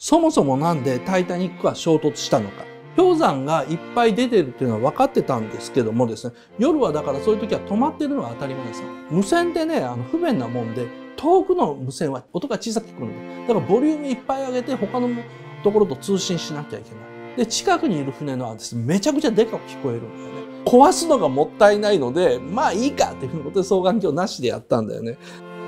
そもそもなんでタイタニックは衝突したのか。氷山がいっぱい出てるっていうのは分かってたんですけどもですね、夜はだからそういう時は止まってるのは当たり前です無線でね、あの不便なもんで、遠くの無線は音が小さく聞くので、だからボリュームいっぱい上げて他のところと通信しなきゃいけない。で、近くにいる船のはですね、めちゃくちゃでかく聞こえるんだよね。壊すのがもったいないので、まあいいかっていうことで双眼鏡なしでやったんだよね。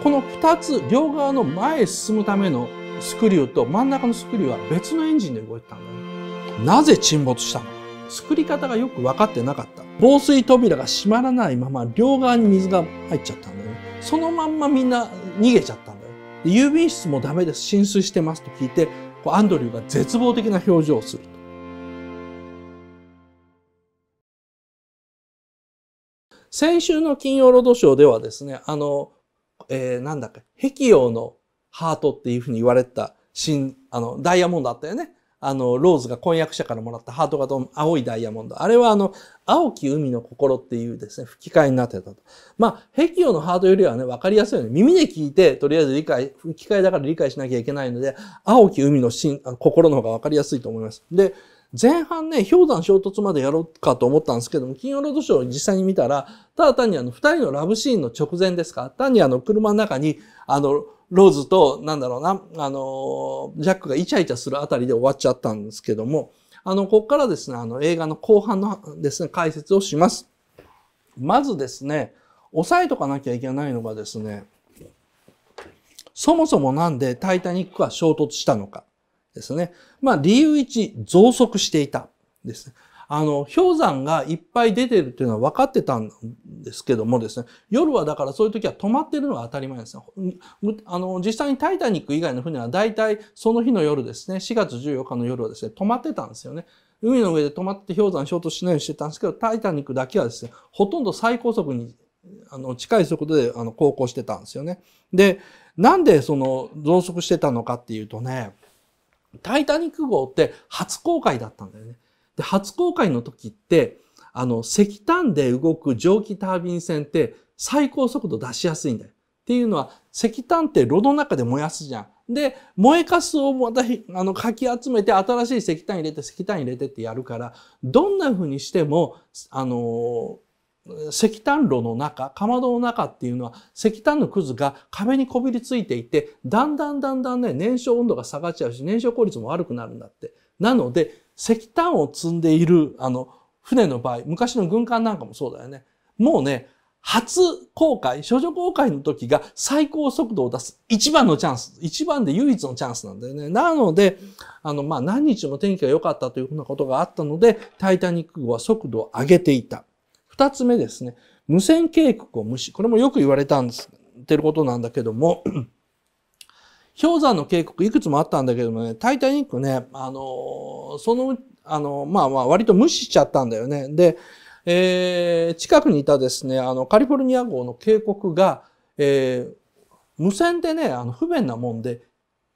この二つ、両側の前へ進むためのスクリューと真ん中のスクリューは別のエンジンで動いてたんだよ。なぜ沈没したのか。作り方がよく分かってなかった。防水扉が閉まらないまま両側に水が入っちゃったんだよね。そのまんまみんな逃げちゃったんだよ。で郵便室もダメです。浸水してますと聞いて、こうアンドリューが絶望的な表情をすると。先週の金曜ロードショーではですね、あの、えー、なんだっけ、壁用のハートっていうふうに言われてた新、あの、ダイヤモンドあったよね。あの、ローズが婚約者からもらったハート型の青いダイヤモンド。あれはあの、青き海の心っていうですね、吹き替えになってたと。まあ、キオのハートよりはね、わかりやすいよね。耳で聞いて、とりあえず理解、吹き替えだから理解しなきゃいけないので、青き海の心、あの心の方がわかりやすいと思います。で、前半ね、氷山衝突までやろうかと思ったんですけども、金曜ロードショーを実際に見たら、ただ単にあの、二人のラブシーンの直前ですか、単にあの、車の中に、あの、ローズと、なんだろうな、あの、ジャックがイチャイチャするあたりで終わっちゃったんですけども、あの、ここからですね、あの、映画の後半のですね、解説をします。まずですね、押さえとかなきゃいけないのがですね、そもそもなんでタイタニックは衝突したのかですね。まあ、理由1、増速していた。ですね。あの、氷山がいっぱい出てるっていうのは分かってたんですけどもですね、夜はだからそういう時は止まってるのは当たり前ですよ。あの、実際にタイタニック以外の船は大体その日の夜ですね、4月14日の夜はですね、止まってたんですよね。海の上で止まって氷山衝突しないようにしてたんですけど、タイタニックだけはですね、ほとんど最高速にあの近い速度であの航行してたんですよね。で、なんでその増速してたのかっていうとね、タイタニック号って初公開だったんだよね。で、初公開の時って、あの、石炭で動く蒸気タービン船って最高速度出しやすいんだよ。っていうのは、石炭って炉の中で燃やすじゃん。で、燃えかすをまたあのかき集めて新しい石炭入れて石炭入れてってやるから、どんな風にしても、あの石炭炉の中、かまどの中っていうのは石炭のくずが壁にこびりついていて、だんだんだんだんね、燃焼温度が下がっちゃうし、燃焼効率も悪くなるんだって。なので、石炭を積んでいる、あの、船の場合、昔の軍艦なんかもそうだよね。もうね、初公開、処女公開の時が最高速度を出す一番のチャンス、一番で唯一のチャンスなんだよね。なので、あの、まあ、何日も天気が良かったというふうなことがあったので、タイタニック号は速度を上げていた。二つ目ですね、無線警告を無視。これもよく言われたんです、てることなんだけども氷山の渓谷いくつもあったんだけどもね、タイタニックね、あの、その、あの、まあまあ割と無視しちゃったんだよね。で、えー、近くにいたですね、あの、カリフォルニア号の渓谷が、えー、無線でね、あの、不便なもんで、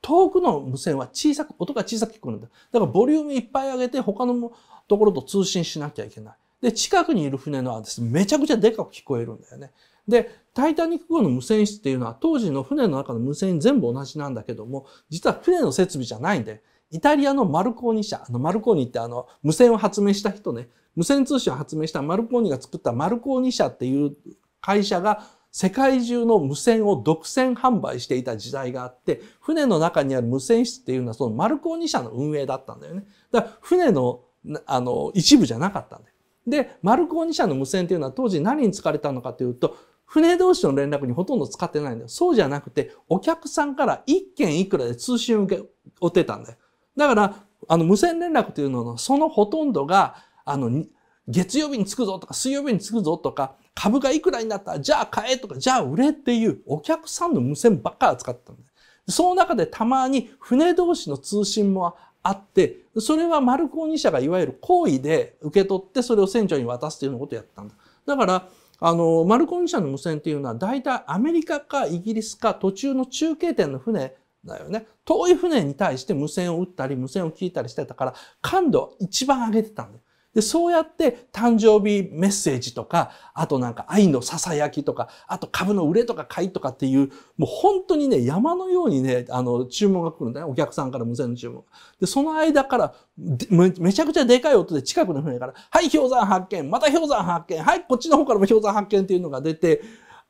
遠くの無線は小さく、音が小さく聞くるんだ。だからボリュームいっぱい上げて他のところと通信しなきゃいけない。で、近くにいる船のはですね、めちゃくちゃでかく聞こえるんだよね。で、タイタニック号の無線室っていうのは当時の船の中の無線全部同じなんだけども、実は船の設備じゃないんで、イタリアのマルコーニ社、あのマルコーニってあの無線を発明した人ね、無線通信を発明したマルコーニが作ったマルコーニ社っていう会社が世界中の無線を独占販売していた時代があって、船の中にある無線室っていうのはそのマルコーニ社の運営だったんだよね。だから船のあの一部じゃなかったんだよ。で、マルコーニ社の無線っていうのは当時何に使われたのかというと、船同士の連絡にほとんど使ってないんだよ。そうじゃなくて、お客さんから1件いくらで通信を受け、負ってたんだよ。だから、あの、無線連絡というのの、そのほとんどが、あの、月曜日に着くぞとか、水曜日に着くぞとか、株がいくらになったら、じゃあ買えとか、じゃあ売れっていう、お客さんの無線ばっかり扱ってたんだよ。その中でたまに船同士の通信もあって、それはマルコーニ社がいわゆる行為で受け取って、それを船長に渡すというようなことをやったんだ。だから、あの、マルコニ社の無線っていうのは大体アメリカかイギリスか途中の中継点の船だよね。遠い船に対して無線を打ったり無線を聞いたりしてたから感度は一番上げてたんだよ。で、そうやって誕生日メッセージとか、あとなんか愛の囁きとか、あと株の売れとか買いとかっていう、もう本当にね、山のようにね、あの、注文が来るんだね。お客さんから無線の注文。で、その間からめ、めちゃくちゃでかい音で近くの船から、はい、氷山発見、また氷山発見、はい、こっちの方からも氷山発見っていうのが出て、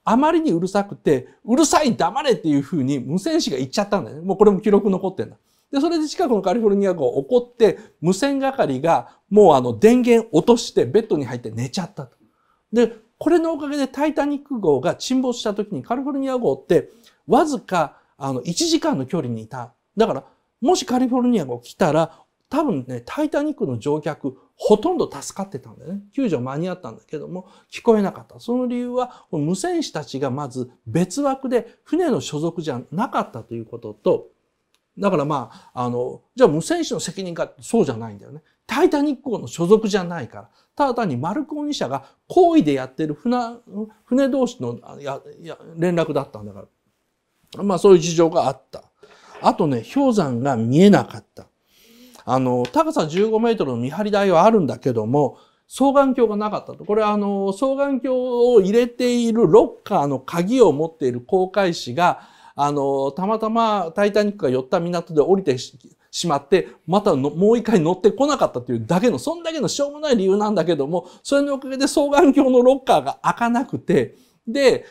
あまりにうるさくて、うるさい黙れっていうふうに無線紙が言っちゃったんだよね。もうこれも記録残ってんだ。で、それで近くのカリフォルニア号怒って、無線係がもうあの電源落としてベッドに入って寝ちゃったと。で、これのおかげでタイタニック号が沈没した時にカリフォルニア号ってわずかあの1時間の距離にいた。だから、もしカリフォルニア号来たら、多分ね、タイタニックの乗客、ほとんど助かってたんだよね。救助間に合ったんだけども、聞こえなかった。その理由は、無線士たちがまず別枠で船の所属じゃなかったということと、だからまあ、あの、じゃあ無戦士の責任かそうじゃないんだよね。タイタニック号の所属じゃないから。ただ単にマルコン2社が行為でやってる船、船同士のやや連絡だったんだから。まあそういう事情があった。あとね、氷山が見えなかった。あの、高さ15メートルの見張り台はあるんだけども、双眼鏡がなかったと。これはあの、双眼鏡を入れているロッカーの鍵を持っている航海士が、あの、たまたまタイタニックが寄った港で降りてしまって、またのもう一回乗ってこなかったというだけの、そんだけのしょうもない理由なんだけども、それのおかげで双眼鏡のロッカーが開かなくて、で、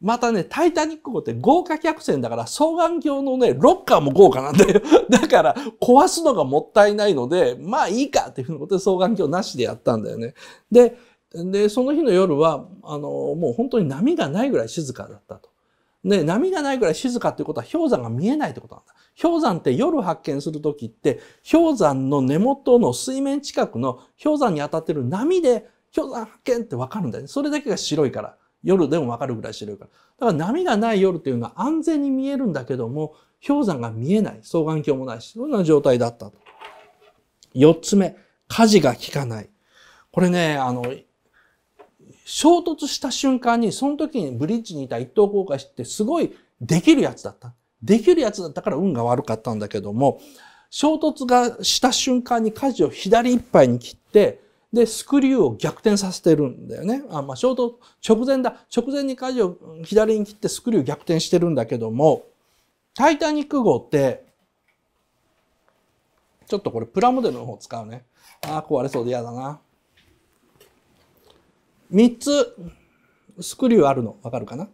またね、タイタニック号って豪華客船だから、双眼鏡のね、ロッカーも豪華なんだよ。だから、壊すのがもったいないので、まあいいかっていうふうなことで双眼鏡なしでやったんだよね。で、で、その日の夜は、あの、もう本当に波がないぐらい静かだったと。で、波がないくらい静かということは氷山が見えないってことなんだ。氷山って夜発見するときって、氷山の根元の水面近くの氷山に当たってる波で氷山発見ってわかるんだよね。それだけが白いから。夜でもわかるぐらい白いから。だから波がない夜っていうのは安全に見えるんだけども、氷山が見えない。双眼鏡もないし、そんな状態だったと。四つ目、火事が効かない。これね、あの、衝突した瞬間に、その時にブリッジにいた一等航海士ってすごいできるやつだった。できるやつだったから運が悪かったんだけども、衝突がした瞬間に舵を左いっぱいに切って、で、スクリューを逆転させてるんだよね。あ、まあ、衝突、直前だ。直前に舵を左に切ってスクリューを逆転してるんだけども、タイタニック号って、ちょっとこれプラモデルの方使うね。ああ、壊れそうで嫌だな。3つスクリューあるのわかるかな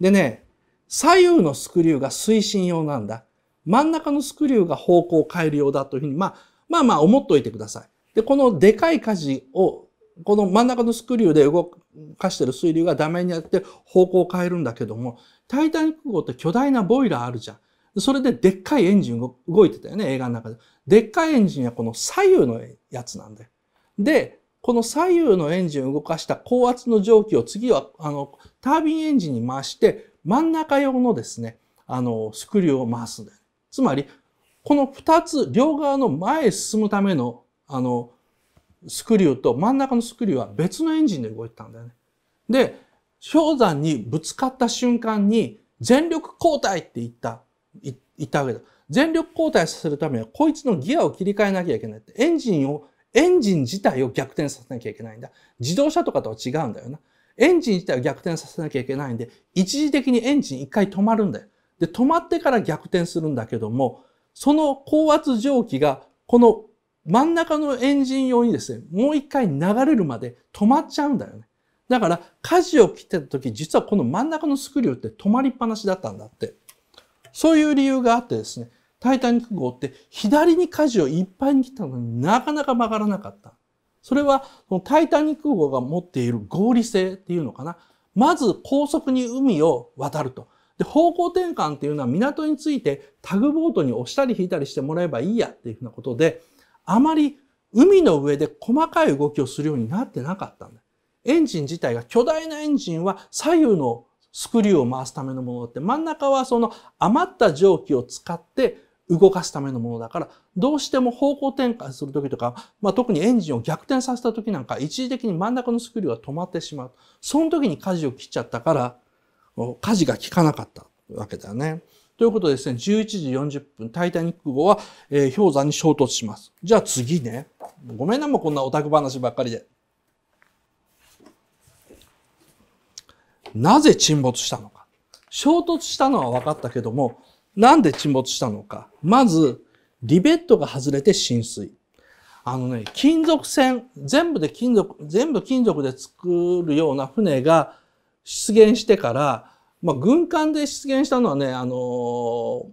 でね、左右のスクリューが推進用なんだ。真ん中のスクリューが方向を変えるようだというふうに、まあ、まあまあ思っといてください。で、このでかい舵を、この真ん中のスクリューで動かしてる水流がダメになって方向を変えるんだけども、タイタニック号って巨大なボイラーあるじゃん。それででっかいエンジン動いてたよね、映画の中で。でっかいエンジンはこの左右のやつなんだよ。で、この左右のエンジンを動かした高圧の蒸気を次は、あの、タービンエンジンに回して、真ん中用のですね、あの、スクリューを回すんだよ、ね。つまり、この二つ、両側の前へ進むための、あの、スクリューと真ん中のスクリューは別のエンジンで動いてたんだよね。で、氷山にぶつかった瞬間に、全力交代って言った、言ったわけだ。全力交代させるためには、こいつのギアを切り替えなきゃいけない。エンジンをエンジン自体を逆転させなきゃいけないんだ。自動車とかとは違うんだよな。エンジン自体を逆転させなきゃいけないんで、一時的にエンジン一回止まるんだよ。で、止まってから逆転するんだけども、その高圧蒸気が、この真ん中のエンジン用にですね、もう一回流れるまで止まっちゃうんだよね。だから、舵を切ってた時、実はこの真ん中のスクリューって止まりっぱなしだったんだって。そういう理由があってですね、タイタニック号って左に舵をいっぱいに切ったのになかなか曲がらなかった。それは、タイタニック号が持っている合理性っていうのかな。まず高速に海を渡ると。で、方向転換っていうのは港についてタグボートに押したり引いたりしてもらえばいいやっていうふうなことで、あまり海の上で細かい動きをするようになってなかったんだ。エンジン自体が、巨大なエンジンは左右のスクリューを回すためのものって、真ん中はその余った蒸気を使って動かすためのものだから、どうしても方向転換するときとか、まあ、特にエンジンを逆転させたときなんか、一時的に真ん中のスクリューが止まってしまう。その時に舵を切っちゃったから、舵が効かなかったわけだよね。ということでですね、11時40分、タイタニック号は、えー、氷山に衝突します。じゃあ次ね。ごめんな、もうこんなオタク話ばっかりで。なぜ沈没したのか。衝突したのは分かったけども、なんで沈没したのか。まず、リベットが外れて浸水。あのね、金属船、全部で金属、全部金属で作るような船が出現してから、まあ、軍艦で出現したのはね、あのー、も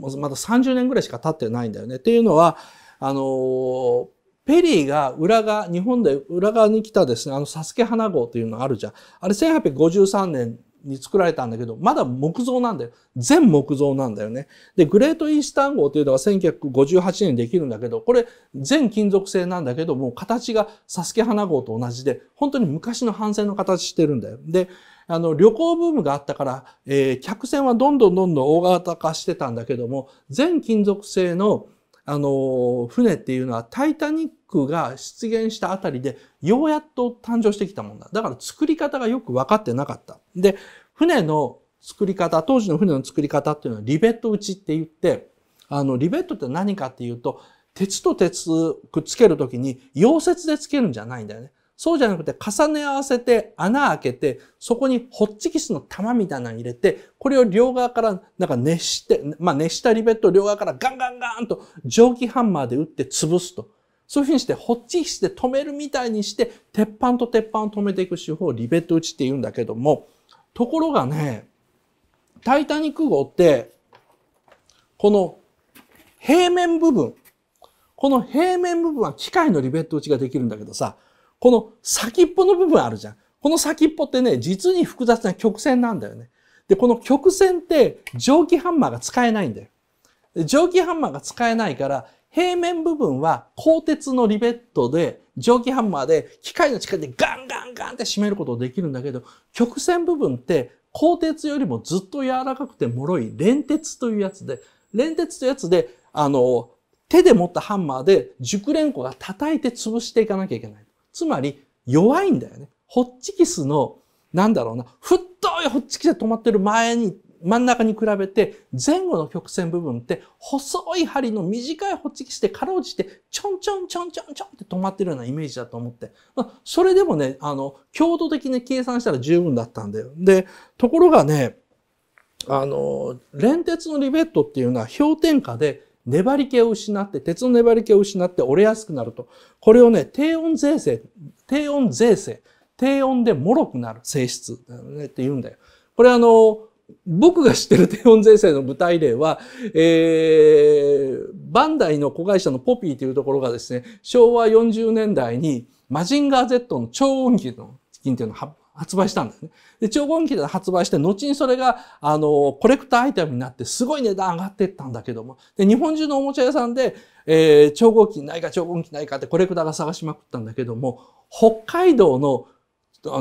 う、まだ30年ぐらいしか経ってないんだよね。っていうのは、あのー、ペリーが裏側、日本で裏側に来たですね、あの、サスケ花号というのあるじゃん。あれ1853年に作られたんだけど、まだ木造なんだよ。全木造なんだよね。で、グレートイースタン号というのが1958年にできるんだけど、これ全金属製なんだけども、形がサスケ花号と同じで、本当に昔の帆船の形してるんだよ。で、あの、旅行ブームがあったから、えー、客船はどんどんどんどん大型化してたんだけども、全金属製の、あの、船っていうのはタイタニックが出現したあたりで、ようやっと誕生してきたもんだ。だから作り方がよく分かってなかった。で、船の作り方、当時の船の作り方っていうのはリベット打ちって言って、あの、リベットって何かっていうと、鉄と鉄くっつけるときに溶接でつけるんじゃないんだよね。そうじゃなくて重ね合わせて穴開けて、そこにホッチキスの玉みたいなの入れて、これを両側からなんか熱して、まあ熱したリベットを両側からガンガンガンと蒸気ハンマーで打って潰すと。そういうふうにして、ホッチキスで止めるみたいにして、鉄板と鉄板を止めていく手法をリベット打ちって言うんだけども、ところがね、タイタニック号って、この平面部分、この平面部分は機械のリベット打ちができるんだけどさ、この先っぽの部分あるじゃん。この先っぽってね、実に複雑な曲線なんだよね。で、この曲線って蒸気ハンマーが使えないんだよ。蒸気ハンマーが使えないから、平面部分は鋼鉄のリベットで蒸気ハンマーで機械の力でガンガンガンって締めることできるんだけど、曲線部分って鋼鉄よりもずっと柔らかくて脆い連鉄というやつで、連鉄というやつで、あの、手で持ったハンマーで熟練庫が叩いて潰していかなきゃいけない。つまり弱いんだよね。ホッチキスの、なんだろうな、太いホッチキスで止まってる前に真ん中に比べて前後の曲線部分って細い針の短いホチキスでかろうじてちょんちょんちょんちょんちょんって止まってるようなイメージだと思って。まあ、それでもね、あの、強度的に計算したら十分だったんだよ。で、ところがね、あの、連鉄のリベットっていうのは氷点下で粘り気を失って、鉄の粘り気を失って折れやすくなると。これをね、低温税制、低温税制、低温で脆くなる性質、ね、って言うんだよ。これあの、僕が知ってる低温税制の具体例は、えー、バンダイの子会社のポピーというところがですね、昭和40年代にマジンガー Z の超音機の金というのを発売したんですね。で、超音機で発売して、後にそれが、あの、コレクターアイテムになって、すごい値段上がっていったんだけども、で、日本中のおもちゃ屋さんで、えー、超合金ないか、超合金ないかってコレクターが探しまくったんだけども、北海道の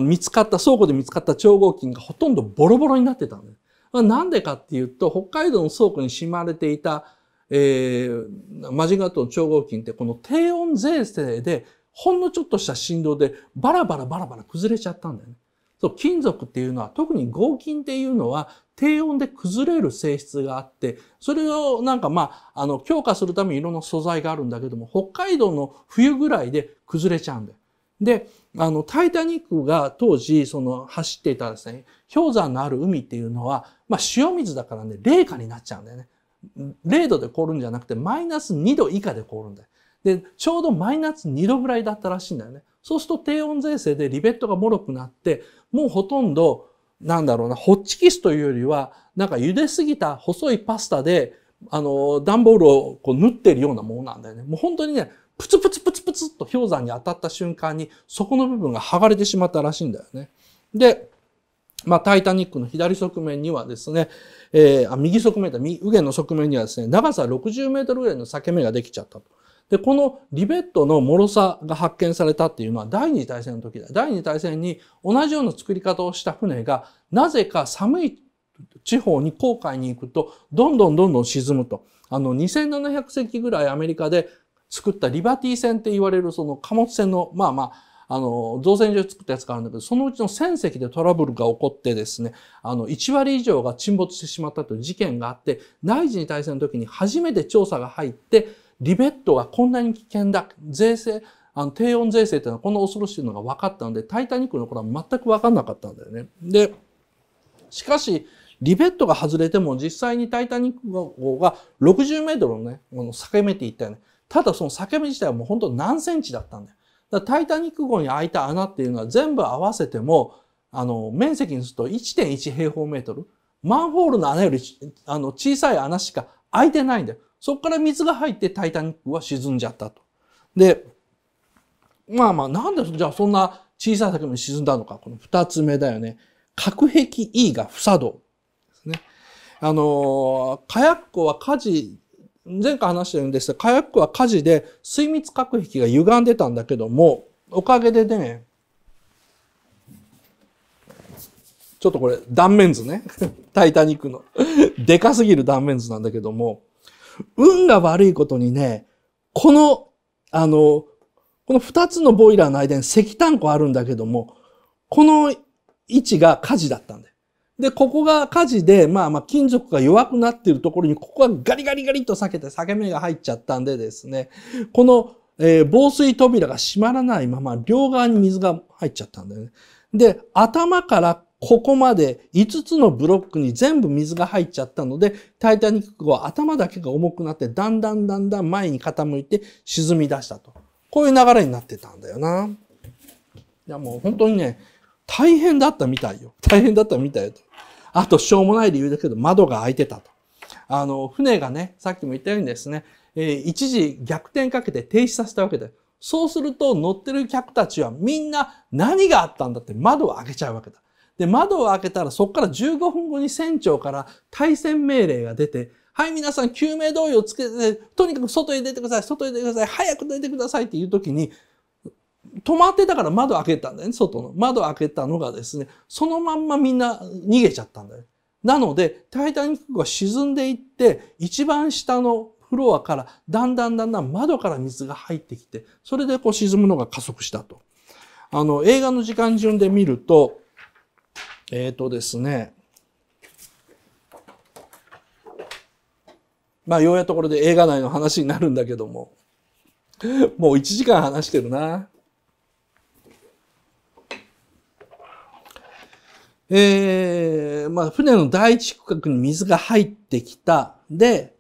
見つかった、倉庫で見つかった超合金がほとんどボロボロになってたんだよ。なんでかっていうと、北海道の倉庫にしまれていた、えー、マジンガートの超合金ってこの低温税制でほんのちょっとした振動でバラバラバラバラ崩れちゃったんだよね。そう、金属っていうのは特に合金っていうのは低温で崩れる性質があって、それをなんかまあ、あの、強化するためにいろんな素材があるんだけども、北海道の冬ぐらいで崩れちゃうんだよ。で、あの、タイタニックが当時、その、走っていたですね、氷山のある海っていうのは、まあ、塩水だからね、冷下になっちゃうんだよね。0度で凍るんじゃなくて、マイナス2度以下で凍るんだよ。で、ちょうどマイナス2度ぐらいだったらしいんだよね。そうすると低温税制でリベットが脆くなって、もうほとんど、なんだろうな、ホッチキスというよりは、なんか茹ですぎた細いパスタで、あの、段ボールをこう縫ってるようなものなんだよね。もう本当にね、プツプツプツプツと氷山に当たった瞬間に、そこの部分が剥がれてしまったらしいんだよね。で、まあ、タイタニックの左側面にはですね、えー、あ右側面だ、右上の側面にはですね、長さ60メートルぐらいの裂け目ができちゃったと。で、このリベットの脆さが発見されたっていうのは第二次大戦の時だ。第二次大戦に同じような作り方をした船が、なぜか寒い地方に航海に行くと、どんどんどんどん沈むと。あの、2700隻ぐらいアメリカで作ったリバティ船って言われるその貨物船の、まあまあ、あの、造船所で作ったやつがあるんだけど、そのうちの船籍でトラブルが起こってですね、あの、1割以上が沈没してしまったという事件があって、内二に対戦の時に初めて調査が入って、リベットがこんなに危険だ、税制、あの、低温税制っていうのはこんな恐ろしいのが分かったので、タイタニックの頃は全く分かんなかったんだよね。で、しかし、リベットが外れても実際にタイタニック号が60メートルのね、あの、裂け目ていったよね。ただその裂け目自体はもう本当何センチだったんだよ。だタイタニック号に開いた穴っていうのは全部合わせても、あの、面積にすると1.1平方メートル。マンホールの穴より、あの、小さい穴しか開いてないんだよ。そこから水が入ってタイタニックは沈んじゃったと。で、まあまあ、なんでじゃあそんな小さい叫びに沈んだのか。この二つ目だよね。核壁 E が不作動ですね。あの火薬庫は火事前回話してるんですが、火薬は火事で水密隔壁が歪んでたんだけども、おかげでね、ちょっとこれ断面図ね。タイタニックのでかすぎる断面図なんだけども、運が悪いことにね、この、あの、この二つのボイラーの間に石炭庫あるんだけども、この位置が火事だったんだよ。で、ここが火事で、まあまあ金属が弱くなっているところに、ここがガリガリガリと裂けて裂け目が入っちゃったんでですね、この、えー、防水扉が閉まらないまま両側に水が入っちゃったんだよね。で、頭からここまで5つのブロックに全部水が入っちゃったので、タイタニックは頭だけが重くなって、だんだんだんだん前に傾いて沈み出したと。こういう流れになってたんだよな。いやもう本当にね、大変だったみたいよ。大変だったみたいよあと、しょうもない理由だけど、窓が開いてたと。あの、船がね、さっきも言ったようにですね、えー、一時逆転かけて停止させたわけで、そうすると乗ってる客たちはみんな何があったんだって窓を開けちゃうわけだ。で、窓を開けたらそこから15分後に船長から対戦命令が出て、はい、皆さん救命胴衣をつけて、とにかく外へ出てください、外へ出てください、早く出てくださいっていう時に、止まってたから窓開けたんだよね、外の。窓開けたのがですね、そのまんまみんな逃げちゃったんだよ。なので、タイタニックが沈んでいって、一番下のフロアから、だんだんだんだん窓から水が入ってきて、それでこう沈むのが加速したと。あの、映画の時間順で見ると、えっ、ー、とですね、まあ、ようやところで映画内の話になるんだけども、もう1時間話してるな。えー、まあ、船の第一区画に水が入ってきた。で、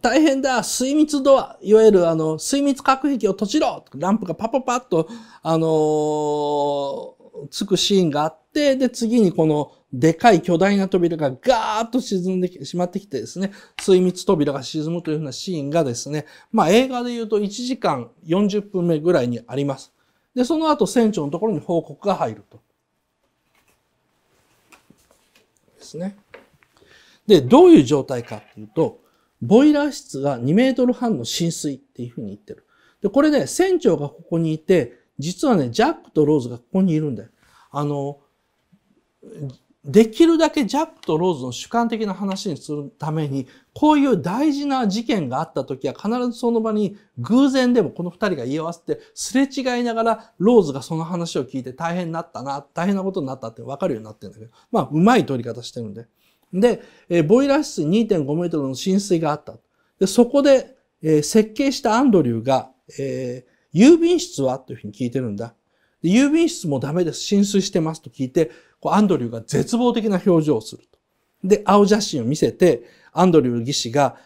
大変だ水密ドアいわゆるあの、水密隔壁を閉じろランプがパパパッと、あのー、つくシーンがあって、で、次にこの、でかい巨大な扉がガーッと沈んでしまってきてですね、水密扉が沈むというふうなシーンがですね、まあ映画で言うと1時間40分目ぐらいにあります。で、その後船長のところに報告が入ると。ですね。で、どういう状態かっていうと、ボイラー室が2メートル半の浸水っていうふうに言ってる。で、これね、船長がここにいて、実はね、ジャックとローズがここにいるんだよ。あの、できるだけジャックとローズの主観的な話にするために、こういう大事な事件があった時は必ずその場に偶然でもこの二人が言い合わせてすれ違いながらローズがその話を聞いて大変になったな、大変なことになったって分かるようになってるんだけど、まあうまい取り方してるんで。で、ボイラー室2.5メートルの浸水があった。で、そこで、えー、設計したアンドリューが、えー、郵便室はというふうに聞いてるんだ。郵便室もダメです。浸水してますと聞いて、こうアンドリューが絶望的な表情をすると。で、青写真を見せて、アンドリュー技師が、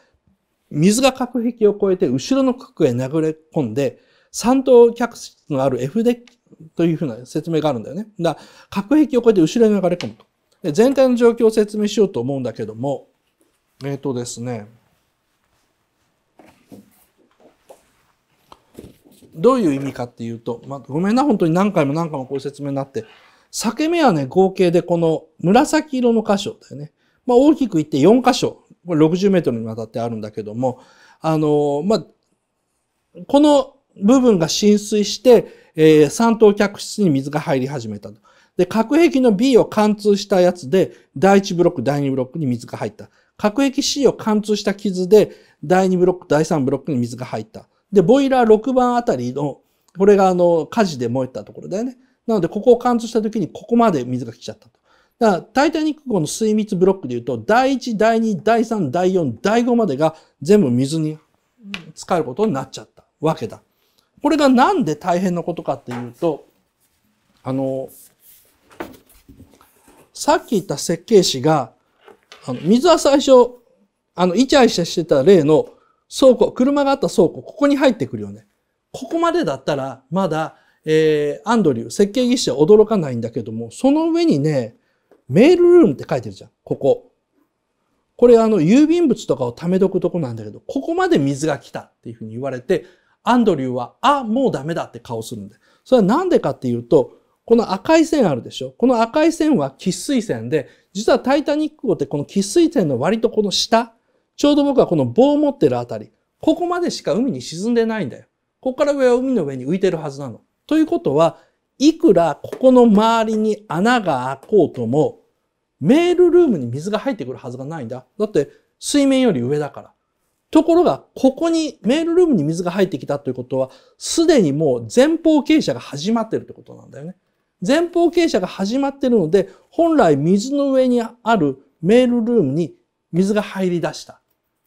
水が隔壁を越えて後ろの角へ殴れ込んで、三等客室のある F デッキというふうな説明があるんだよね。だから、隔壁を越えて後ろに流れ込むと。で全体の状況を説明しようと思うんだけども、えっ、ー、とですね、どういう意味かっていうと、まあ、ごめんな、本当に何回も何回もこういう説明になって、裂け目はね、合計でこの紫色の箇所だよね。まあ、大きく言って4箇所、これ60メートルにわたってあるんだけども、あの、まあ、この部分が浸水して、えー、三等客室に水が入り始めたで、核壁の B を貫通したやつで、第1ブロック、第2ブロックに水が入った。核壁 C を貫通した傷で、第2ブロック、第3ブロックに水が入った。で、ボイラー6番あたりの、これがあの、火事で燃えたところだよね。なので、ここを貫通した時にここまで水が来ちゃったと。だから、タイタニック号の水密ブロックで言うと、第1、第2、第3、第4、第5までが全部水に使えることになっちゃったわけだ。これがなんで大変なことかっていうと、あの、さっき言った設計士が、あの水は最初、あの、イチャイチャしてた例の倉庫、車があった倉庫、ここに入ってくるよね。ここまでだったら、まだえー、アンドリュー、設計技師は驚かないんだけども、その上にね、メールルームって書いてるじゃん、ここ。これあの、郵便物とかを貯めとくとこなんだけど、ここまで水が来たっていうふうに言われて、アンドリューは、あ、もうダメだって顔するんで。それはなんでかっていうと、この赤い線あるでしょこの赤い線は喫水線で、実はタイタニック号ってこの喫水線の割とこの下、ちょうど僕はこの棒を持ってるあたり、ここまでしか海に沈んでないんだよ。ここから上は海の上に浮いてるはずなの。ということは、いくらここの周りに穴が開こうとも、メールルームに水が入ってくるはずがないんだ。だって水面より上だから。ところが、ここにメールルームに水が入ってきたということは、すでにもう前方傾斜が始まってるってことなんだよね。前方傾斜が始まってるので、本来水の上にあるメールルームに水が入り出した。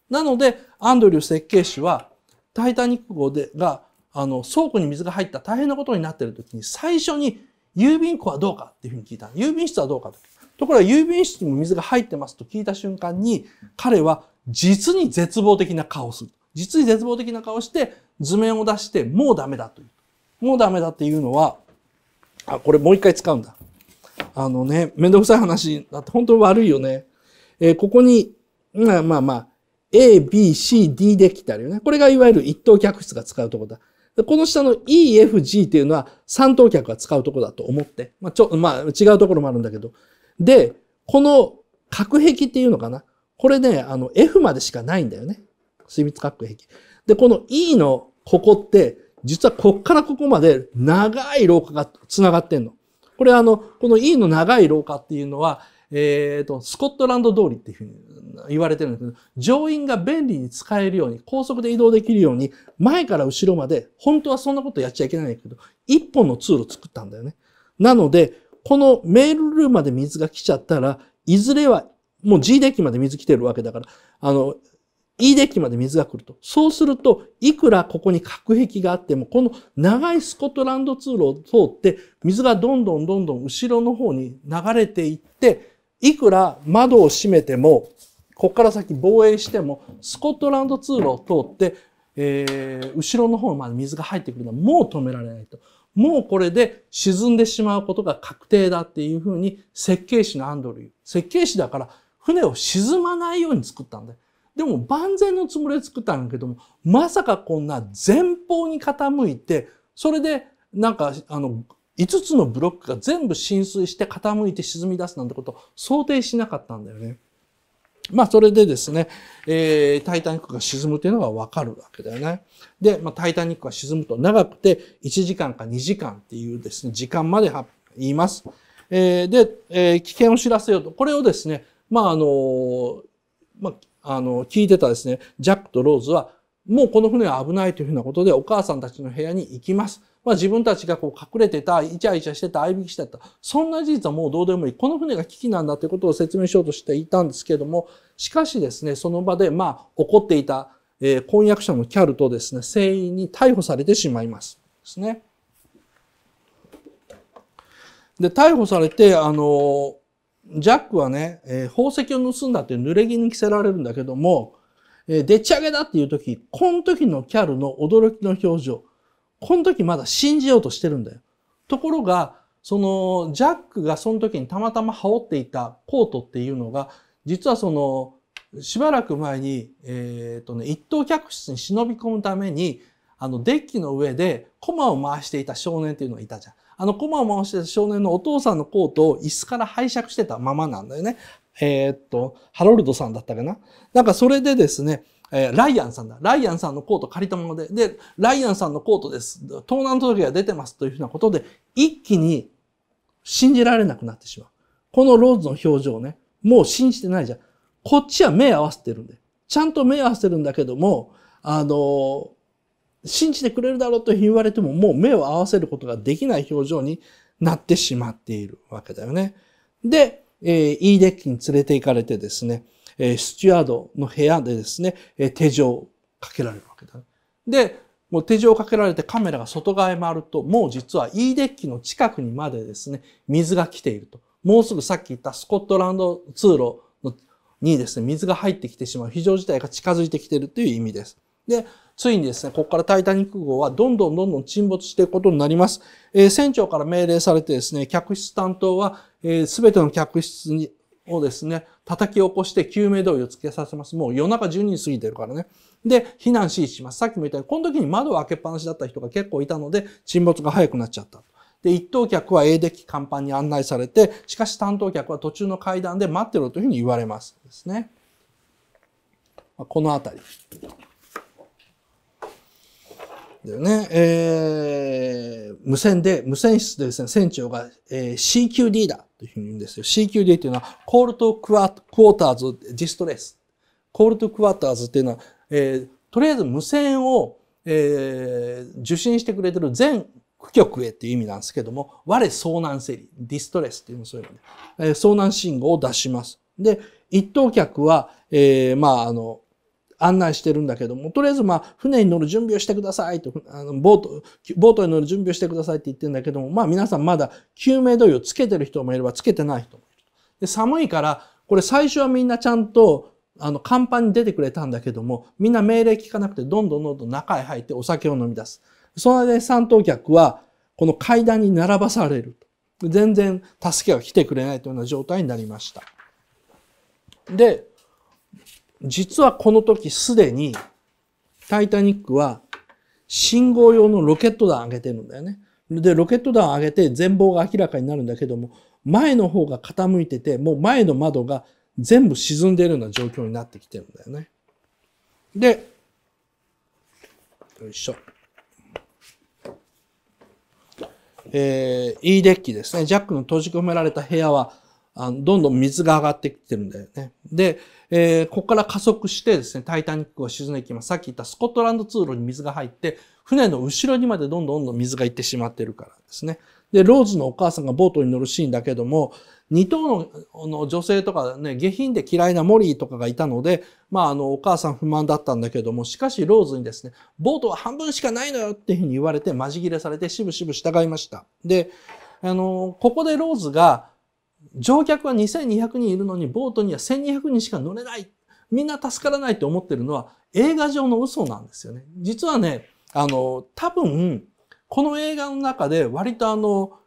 なので、アンドリュー設計士は、タイタニック号でがあの、倉庫に水が入った大変なことになっている時に、最初に郵便庫はどうかっていうふうに聞いた。郵便室はどうかと。ところが郵便室にも水が入ってますと聞いた瞬間に、彼は実に絶望的な顔をする。実に絶望的な顔して、図面を出して、もうダメだという。もうダメだっていうのは、あ、これもう一回使うんだ。あのね、めんどくさい話だって本当に悪いよね。えー、ここに、まあまあまあ、A, B, C, D できたりよね。これがいわゆる一等客室が使うところだ。でこの下の EFG っていうのは三等客が使うとこだと思って、まあ、ちょ、まあ、違うところもあるんだけど。で、この隔壁っていうのかな。これね、あの F までしかないんだよね。水密隔壁。で、この E のここって、実はこっからここまで長い廊下が繋がってんの。これあの、この E の長い廊下っていうのは、えっ、ー、と、スコットランド通りっていうふうに言われてるんですけど、乗員が便利に使えるように、高速で移動できるように、前から後ろまで、本当はそんなことやっちゃいけないけど、一本の通路作ったんだよね。なので、このメールルームまで水が来ちゃったら、いずれは、もう G デッキまで水来てるわけだから、あの、E デッキまで水が来ると。そうすると、いくらここに隔壁があっても、この長いスコットランド通路を通って、水がどんどんどんどん後ろの方に流れていって、いくら窓を閉めても、ここから先防衛しても、スコットランド通路を通って、えー、後ろの方まで水が入ってくるのはもう止められないと。もうこれで沈んでしまうことが確定だっていうふうに設計士のアンドリュー。設計士だから船を沈まないように作ったんだよ。でも万全のつもりで作ったんだけども、まさかこんな前方に傾いて、それでなんかあの、5つのブロックが全部浸水して傾いて沈み出すなんてことを想定しなかったんだよね。まあ、それでですね、えー、タイタニックが沈むというのがわかるわけだよね。で、まあ、タイタニックが沈むと長くて1時間か2時間っていうですね、時間まで言います。えー、で、えー、危険を知らせようと。これをですね、まあ、あの、まあ、あの、聞いてたですね、ジャックとローズは、もうこの船は危ないというふうなことでお母さんたちの部屋に行きます。まあ、自分たちがこう隠れてた、イチャイチャしてた、相引きしてた、そんな事実はもうどうでもいい。この船が危機なんだということを説明しようとしていたんですけれども、しかしですね、その場で、まあ、怒っていた、えー、婚約者のキャルとですね、船員に逮捕されてしまいます。ですね。で、逮捕されて、あの、ジャックはね、えー、宝石を盗んだって濡れ着に着せられるんだけども、えー、でっち上げだっていう時、この時のキャルの驚きの表情。この時まだ信じようとしてるんだよ。ところが、そのジャックがその時にたまたま羽織っていたコートっていうのが、実はその、しばらく前に、えっ、ー、とね、一等客室に忍び込むために、あの、デッキの上で駒を回していた少年っていうのがいたじゃん。あの、駒を回していた少年のお父さんのコートを椅子から拝借してたままなんだよね。えっ、ー、と、ハロルドさんだったかな。なんかそれでですね、えー、ライアンさんだ。ライアンさんのコート借りたもので、で、ライアンさんのコートです。盗難届が出てますというふうなことで、一気に信じられなくなってしまう。このローズの表情ね、もう信じてないじゃん。こっちは目合わせてるんで。ちゃんと目合わせてるんだけども、あの、信じてくれるだろうと言われても、もう目を合わせることができない表情になってしまっているわけだよね。で、えー、いいデッキに連れて行かれてですね、えスチュアードの部屋でですね、え手錠をかけられるわけだ。で、もう手錠をかけられてカメラが外側へ回ると、もう実は E デッキの近くにまでですね、水が来ていると。もうすぐさっき言ったスコットランド通路にですね、水が入ってきてしまう非常事態が近づいてきているという意味です。で、ついにですね、ここからタイタニック号はどんどんどんどん沈没していくことになります。えー、船長から命令されてですね、客室担当は、えー、全ての客室にをですね、叩き起こして救命胴衣をつけさせます。もう夜中12時過ぎてるからね。で、避難指示します。さっきも言ったように、この時に窓を開けっぱなしだった人が結構いたので、沈没が早くなっちゃった。で、一等客は A デッキ甲板に案内されて、しかし担当客は途中の階段で待ってろというふうに言われます。ですね。このあたり。でね。えー、無線で、無線室でですね、船長が、えー、CQD だ。というふうに言うんですよ。CQD というのは、コールとクワクォーターズディストレス。コールとクワーターズっていうのは、えー、とりあえず無線を、えー、受信してくれてる全区局へっていう意味なんですけども、我遭難せり、ディストレスっていうのそういうので、えー、遭難信号を出します。で、一等客は、えー、まあ、あの、案内してるんだけども、とりあえずまあ、船に乗る準備をしてくださいと、あの、ボート、ボートに乗る準備をしてくださいって言ってるんだけども、まあ皆さんまだ救命胴衣をつけてる人もいればつけてない人もいる。で、寒いから、これ最初はみんなちゃんと、あの、甲板に出てくれたんだけども、みんな命令聞かなくて、どんどんどんどん中へ入ってお酒を飲み出す。その間に三等客は、この階段に並ばされる。全然助けが来てくれないというような状態になりました。で、実はこの時すでに、タイタニックは信号用のロケット弾上げてるんだよね。で、ロケット弾上げて全貌が明らかになるんだけども、前の方が傾いてて、もう前の窓が全部沈んでるような状況になってきてるんだよね。で、よいしょ。えー、E デッキですね。ジャックの閉じ込められた部屋は、あのどんどん水が上がってきてるんだよね。で、えー、ここから加速してですね、タイタニックが沈んでいきます。さっき言ったスコットランド通路に水が入って、船の後ろにまでどんどんどん水が行ってしまってるからですね。で、ローズのお母さんがボートに乗るシーンだけども、2頭の女性とかね、下品で嫌いなモリーとかがいたので、まあ、あの、お母さん不満だったんだけども、しかしローズにですね、ボートは半分しかないのよっていうふうに言われて、まじ切れされて、しぶしぶ従いました。で、あの、ここでローズが、乗客は2200人いるのにボートには1200人しか乗れない。みんな助からないと思ってるのは映画上の嘘なんですよね。実はね、あの、多分、この映画の中で割とあの、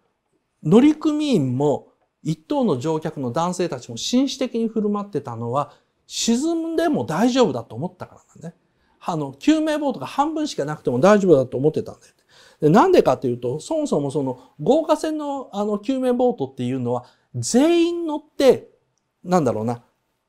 乗組員も一等の乗客の男性たちも紳士的に振る舞ってたのは沈んでも大丈夫だと思ったからなんね。あの、救命ボートが半分しかなくても大丈夫だと思ってたんだよなんでかというと、そもそもその豪華船のあの救命ボートっていうのは、全員乗って、なんだろうな、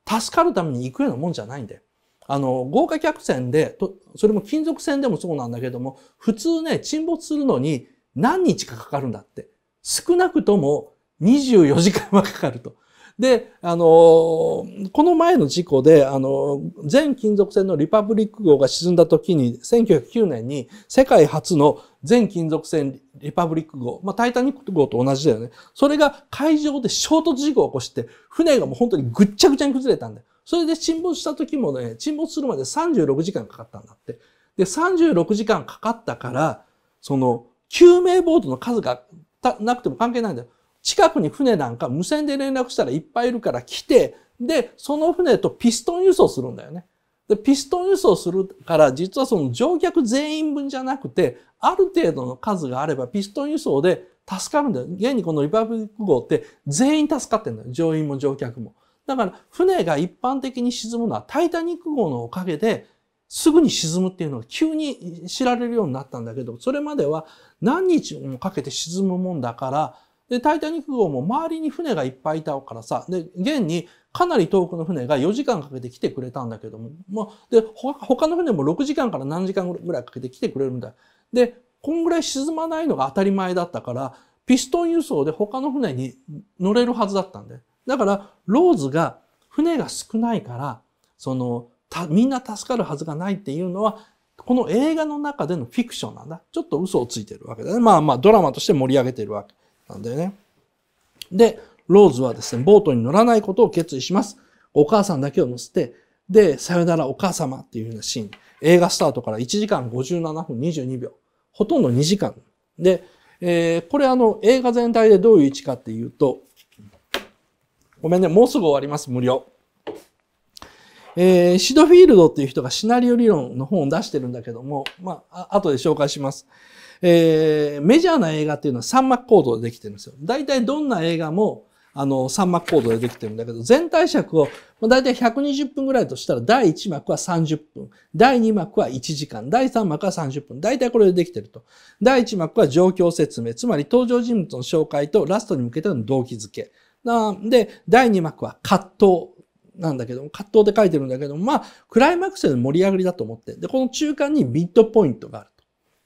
助かるために行くようなもんじゃないんだよ。あの、豪華客船でと、それも金属船でもそうなんだけども、普通ね、沈没するのに何日かかかるんだって。少なくとも24時間はかかると。で、あの、この前の事故で、あの、全金属船のリパブリック号が沈んだ時に、1909年に世界初の全金属船リパブリック号、まあ、タイタニック号と同じだよね。それが海上で衝突事故を起こして、船がもう本当にぐっちゃぐちゃに崩れたんだよ。それで沈没した時もね、沈没するまで36時間かかったんだって。で、36時間かかったから、その、救命ボートの数がなくても関係ないんだよ。近くに船なんか無線で連絡したらいっぱいいるから来て、で、その船とピストン輸送するんだよね。で、ピストン輸送するから、実はその乗客全員分じゃなくて、ある程度の数があれば、ピストン輸送で助かるんだよ。現にこのリパブリック号って全員助かってんだよ。乗員も乗客も。だから、船が一般的に沈むのは、タイタニック号のおかげで、すぐに沈むっていうのが急に知られるようになったんだけど、それまでは何日もかけて沈むもんだから、で、タイタニック号も周りに船がいっぱいいたからさ、で、現にかなり遠くの船が4時間かけて来てくれたんだけども、まあ、で、他の船も6時間から何時間ぐらいかけて来てくれるんだで、こんぐらい沈まないのが当たり前だったから、ピストン輸送で他の船に乗れるはずだったんだよ。だから、ローズが船が少ないから、その、みんな助かるはずがないっていうのは、この映画の中でのフィクションなんだ。ちょっと嘘をついてるわけだね。まあまあ、ドラマとして盛り上げてるわけ。なんだよね。で、ローズはですね、ボートに乗らないことを決意します。お母さんだけを乗せて、で、さよならお母様っていうようなシーン。映画スタートから1時間57分22秒。ほとんど2時間。で、えー、これあの、映画全体でどういう位置かっていうと、ごめんね、もうすぐ終わります、無料。えー、シドフィールドっていう人がシナリオ理論の本を出してるんだけども、まあ、後で紹介します。えー、メジャーな映画っていうのは三幕ードでできてるんですよ。大体どんな映画も、あの、三幕ードでできてるんだけど、全体尺を、大体120分ぐらいとしたら、第1幕は30分、第2幕は1時間、第3幕は30分、大体これでできてると。第1幕は状況説明、つまり登場人物の紹介とラストに向けての動機づけ。なんで、第2幕は葛藤。なんだけども、葛藤で書いてるんだけども、まあ、クライマックスで盛り上がりだと思って。で、この中間にミッドポイントがある。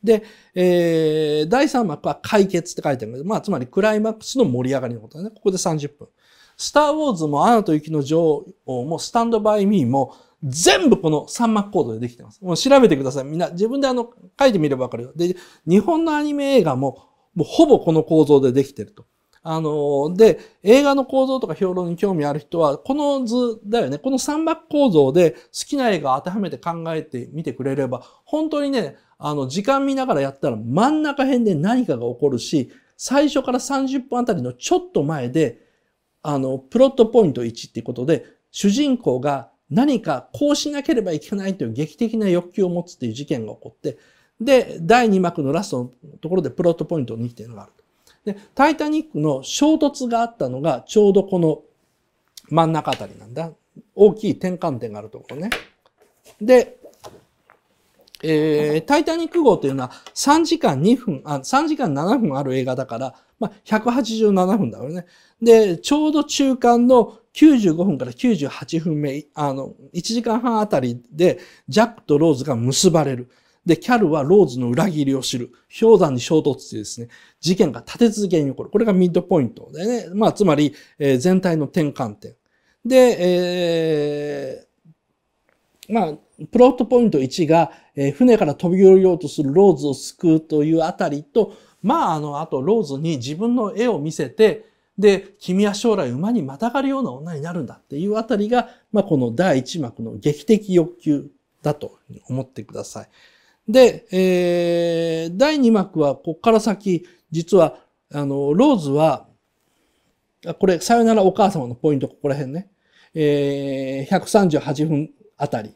で、えー、第3幕は解決って書いてあるので、まあ、つまりクライマックスの盛り上がりのことだね。ここで30分。スター・ウォーズもアナと雪の女王もスタンド・バイ・ミーも全部この三幕コードでできてます。もう調べてください。みんな自分であの書いてみればわかるよ。で、日本のアニメ映画ももうほぼこの構造でできてると。あの、で、映画の構造とか評論に興味ある人は、この図だよね、この三幕構造で好きな映画を当てはめて考えてみてくれれば、本当にね、あの、時間見ながらやったら真ん中辺で何かが起こるし、最初から30分あたりのちょっと前で、あの、プロットポイント1っていうことで、主人公が何かこうしなければいけないという劇的な欲求を持つっていう事件が起こって、で、第2幕のラストのところでプロットポイント2っていうのがあるで、タイタニックの衝突があったのがちょうどこの真ん中あたりなんだ。大きい転換点があるところね。で、えー、タイタニック号というのは3時間2分、あ、3時間7分ある映画だから、まあ、187分だよね。で、ちょうど中間の95分から98分目、あの、1時間半あたりで、ジャックとローズが結ばれる。で、キャルはローズの裏切りを知る。氷山に衝突してですね、事件が立て続けに起こる。これがミッドポイントでね。まあ、つまり、えー、全体の転換点。で、えー、まあ、プロットポイント1が、えー、船から飛び降りようとするローズを救うというあたりと、まあ、あの、あとローズに自分の絵を見せて、で、君は将来馬にまたがるような女になるんだっていうあたりが、まあ、この第1幕の劇的欲求だと思ってください。で、えー、第2幕は、こっから先、実は、あの、ローズは、これ、さよならお母様のポイント、ここら辺ね。えー、138分あたり、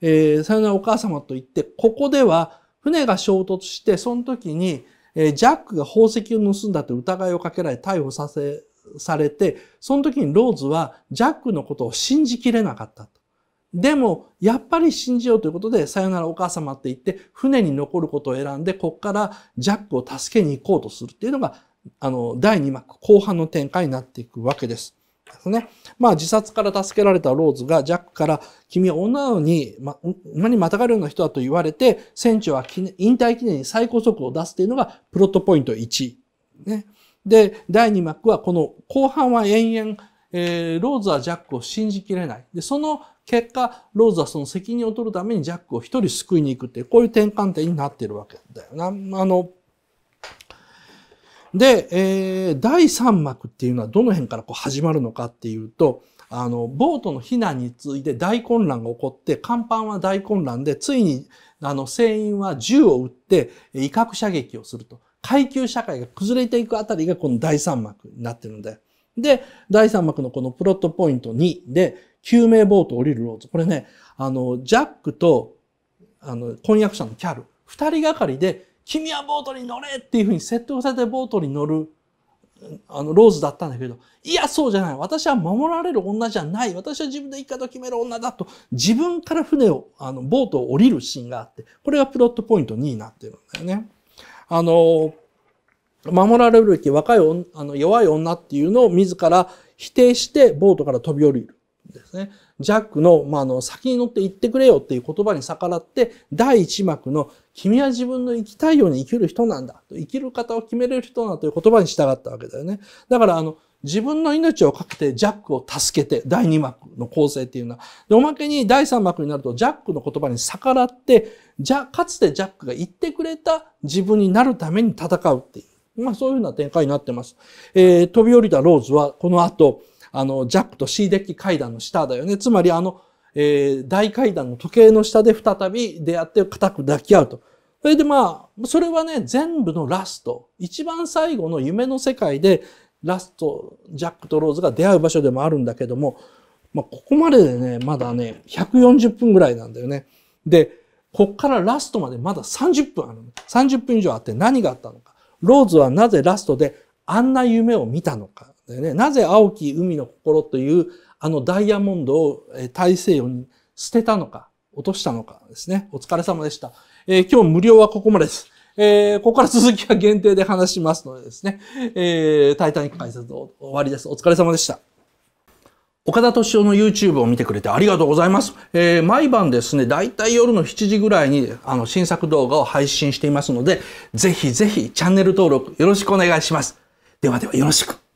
えー、さよならお母様と言って、ここでは船が衝突して、その時に、えジャックが宝石を盗んだと疑いをかけられ逮捕させ、されて、その時にローズはジャックのことを信じきれなかったと。でも、やっぱり信じようということで、さよならお母様って言って、船に残ることを選んで、こっからジャックを助けに行こうとするっていうのが、あの、第2幕、後半の展開になっていくわけです。ですね。まあ自殺から助けられたローズがジャックから君は女に、ま、馬にまたがるような人だと言われて、船長は引退記念に最高速を出すというのがプロットポイント1。ね。で、第2幕はこの後半は延々、えー、ローズはジャックを信じきれない。で、その結果、ローズはその責任を取るためにジャックを一人救いに行くっていう、こういう転換点になってるわけだよな。あの、で、えー、第三幕っていうのはどの辺からこう始まるのかっていうと、あの、ボートの避難について大混乱が起こって、甲板は大混乱で、ついに、あの、船員は銃を撃って、威嚇射撃をすると。階級社会が崩れていくあたりがこの第三幕になってるので。で、第三幕のこのプロットポイント2で、救命ボート降りるローズ。これね、あの、ジャックと、あの、婚約者のキャル、二人がかりで君はボートに乗れっていうふうに説得されてボートに乗るあのローズだったんだけど、いや、そうじゃない。私は守られる女じゃない。私は自分で生き方を決める女だと、自分から船を、あの、ボートを降りるシーンがあって、これがプロットポイント2になってるんだよね。あの、守られるべき若いあの弱い女っていうのを自ら否定してボートから飛び降りるんですね。ジャックの、まあ、あの、先に乗って行ってくれよっていう言葉に逆らって、第一幕の、君は自分の生きたいように生きる人なんだ。生きる方を決めれる人なんだという言葉に従ったわけだよね。だから、あの、自分の命をかけてジャックを助けて、第2幕の構成っていうのは。で、おまけに第3幕になると、ジャックの言葉に逆らって、じゃ、かつてジャックが言ってくれた自分になるために戦うっていう。まあ、そういうふうな展開になってます。えー、飛び降りたローズは、この後、あの、ジャックと C デッキ階段の下だよね。つまり、あの、えー、大階段の時計の下で再び出会って固く抱き合うと。それでまあ、それはね、全部のラスト、一番最後の夢の世界で、ラスト、ジャックとローズが出会う場所でもあるんだけども、まあ、ここまででね、まだね、140分ぐらいなんだよね。で、こっからラストまでまだ30分ある。30分以上あって何があったのか。ローズはなぜラストであんな夢を見たのか。だよね。なぜ青き海の心というあのダイヤモンドを大西洋に捨てたのか、落としたのかですね。お疲れ様でした。えー、今日無料はここまでです。えー、ここから続きは限定で話しますのでですね。えー、タイタニック解説終わりです。お疲れ様でした。岡田敏夫の YouTube を見てくれてありがとうございます。えー、毎晩ですね、だいたい夜の7時ぐらいにあの新作動画を配信していますので、ぜひぜひチャンネル登録よろしくお願いします。ではではよろしく。